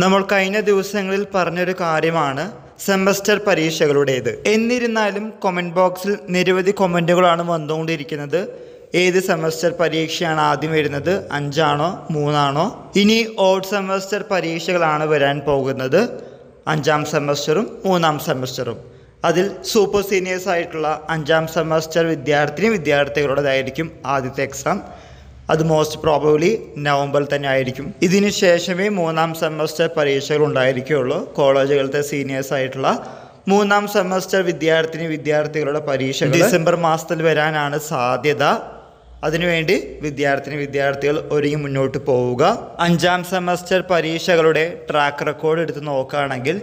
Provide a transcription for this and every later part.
നമ്മൾ കഴിഞ്ഞ ദിവസങ്ങളിൽ പറഞ്ഞൊരു കാര്യമാണ് സെമസ്റ്റർ പരീക്ഷകളുടേത് എന്നിരുന്നാലും കൊമൻറ്റ് ബോക്സിൽ നിരവധി കൊമൻറ്റുകളാണ് വന്നുകൊണ്ടിരിക്കുന്നത് ഏത് സെമസ്റ്റർ പരീക്ഷയാണ് ആദ്യം വരുന്നത് അഞ്ചാണോ മൂന്നാണോ ഇനി ഓഡ് സെമസ്റ്റർ പരീക്ഷകളാണ് വരാൻ പോകുന്നത് അഞ്ചാം സെമസ്റ്ററും മൂന്നാം സെമസ്റ്ററും അതിൽ സൂപ്പർ സീനിയേഴ്സ് ആയിട്ടുള്ള അഞ്ചാം സെമസ്റ്റർ വിദ്യാർത്ഥിനി വിദ്യാർത്ഥികളുടേതായിരിക്കും ആദ്യത്തെ എക്സാം അത് മോസ്റ്റ് പ്രോബബ്ലി നവംബറിൽ തന്നെ ആയിരിക്കും ഇതിന് ശേഷമേ മൂന്നാം സെമസ്റ്റർ പരീക്ഷകൾ ഉണ്ടായിരിക്കുകയുള്ളൂ കോളേജുകളിലത്തെ സീനിയേഴ്സ് ആയിട്ടുള്ള മൂന്നാം സെമസ്റ്റർ വിദ്യാർത്ഥിനി വിദ്യാർത്ഥികളുടെ പരീക്ഷ ഡിസംബർ മാസത്തിൽ വരാനാണ് സാധ്യത അതിനുവേണ്ടി വിദ്യാർത്ഥിനി വിദ്യാർത്ഥികൾ ഒരുങ്ങി മുന്നോട്ട് പോവുക അഞ്ചാം സെമസ്റ്റർ പരീക്ഷകളുടെ ട്രാക്ക് റെക്കോർഡ് എടുത്ത് നോക്കുകയാണെങ്കിൽ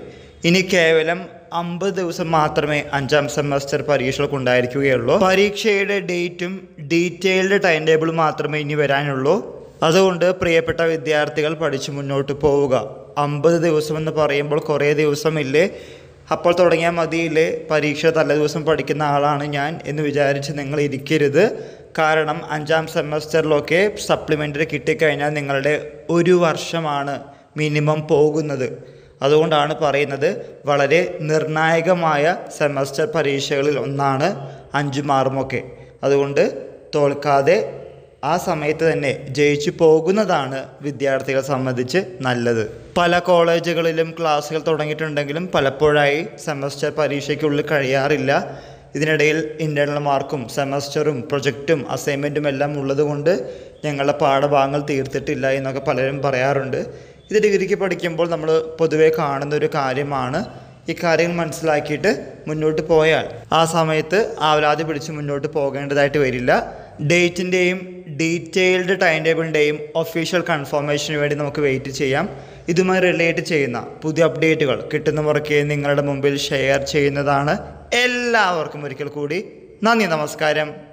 ഇനി കേവലം അമ്പത് ദിവസം മാത്രമേ അഞ്ചാം സെമസ്റ്റർ പരീക്ഷകൾക്ക് ഉണ്ടായിരിക്കുകയുള്ളൂ പരീക്ഷയുടെ ഡേറ്റും ഡീറ്റെയിൽഡ് ടൈം ടേബിൾ മാത്രമേ ഇനി വരാനുള്ളൂ അതുകൊണ്ട് പ്രിയപ്പെട്ട വിദ്യാർത്ഥികൾ പഠിച്ച് മുന്നോട്ട് പോവുക അമ്പത് ദിവസം എന്ന് പറയുമ്പോൾ കുറേ ദിവസമില്ലേ അപ്പോൾ തുടങ്ങിയാൽ മതിയില്ലേ പരീക്ഷ തലേദിവസം പഠിക്കുന്ന ആളാണ് ഞാൻ എന്ന് വിചാരിച്ച് നിങ്ങൾ ഇരിക്കരുത് കാരണം അഞ്ചാം സെമസ്റ്ററിലൊക്കെ സപ്ലിമെൻ്ററി കിട്ടിക്കഴിഞ്ഞാൽ നിങ്ങളുടെ ഒരു വർഷമാണ് മിനിമം പോകുന്നത് അതുകൊണ്ടാണ് പറയുന്നത് വളരെ നിർണായകമായ സെമസ്റ്റർ പരീക്ഷകളിൽ ഒന്നാണ് അഞ്ചും മാറുമൊക്കെ അതുകൊണ്ട് തോൽക്കാതെ ആ സമയത്ത് തന്നെ ജയിച്ചു പോകുന്നതാണ് വിദ്യാർത്ഥികളെ സംബന്ധിച്ച് നല്ലത് പല കോളേജുകളിലും ക്ലാസ്സുകൾ തുടങ്ങിയിട്ടുണ്ടെങ്കിലും പലപ്പോഴായി സെമസ്റ്റർ പരീക്ഷയ്ക്കുള്ളിൽ കഴിയാറില്ല ഇതിനിടയിൽ ഇൻറ്റേർണൽ മാർക്കും സെമസ്റ്ററും പ്രൊജക്റ്റും അസൈൻമെൻറ്റും എല്ലാം ഉള്ളതുകൊണ്ട് ഞങ്ങളുടെ പാഠഭാഗങ്ങൾ തീർത്തിട്ടില്ല എന്നൊക്കെ പലരും പറയാറുണ്ട് ഇത് ഡിഗ്രിക്ക് പഠിക്കുമ്പോൾ നമ്മൾ പൊതുവേ കാണുന്ന ഒരു കാര്യമാണ് ഇക്കാര്യങ്ങൾ മനസ്സിലാക്കിയിട്ട് മുന്നോട്ട് പോയാൽ ആ സമയത്ത് ആവലാതി പിടിച്ച് മുന്നോട്ട് പോകേണ്ടതായിട്ട് വരില്ല ഡേറ്റിൻ്റെയും ഡീറ്റെയിൽഡ് ടൈം ടേബിളിൻ്റെയും ഒഫീഷ്യൽ കൺഫർമേഷന് വേണ്ടി നമുക്ക് വെയിറ്റ് ചെയ്യാം ഇതുമായി റിലേറ്റ് ചെയ്യുന്ന പുതിയ അപ്ഡേറ്റുകൾ കിട്ടുന്ന മുറയ്ക്ക് നിങ്ങളുടെ മുമ്പിൽ ഷെയർ ചെയ്യുന്നതാണ് എല്ലാവർക്കും ഒരിക്കൽ കൂടി നന്ദി നമസ്കാരം